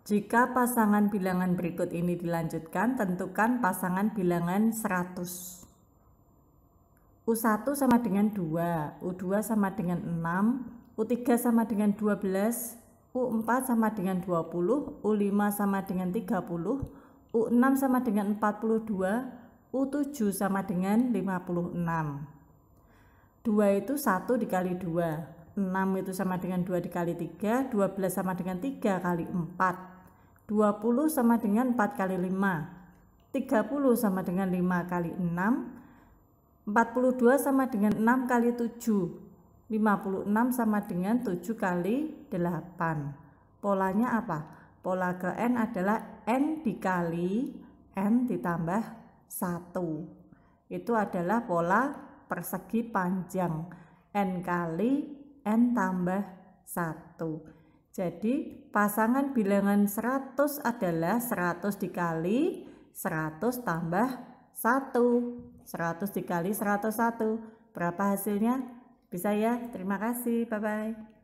Jika pasangan bilangan berikut ini dilanjutkan, tentukan pasangan bilangan 100. U1 sama dengan 2, U2 sama dengan 6, U3 sama dengan 12, U4 sama dengan 20, U5 sama dengan 30, U6 sama dengan 42, U7 sama dengan 56. 2 itu 1 dikali 2, 6 itu sama dengan 2 dikali 3, 12 sama dengan 3 kali 4, 20 sama dengan 4 kali 5, 30 sama dengan 5 kali 6, 42 sama dengan 6 kali 7, 56 sama dengan 7 kali 8. Polanya apa? Pola ke N adalah N dikali N ditambah 1. Itu adalah pola persegi panjang. N kali N tambah 1. Jadi pasangan bilangan 100 adalah 100 dikali 100 tambah 1. 100 dikali 101. Berapa hasilnya? Bisa ya? Terima kasih. Bye-bye.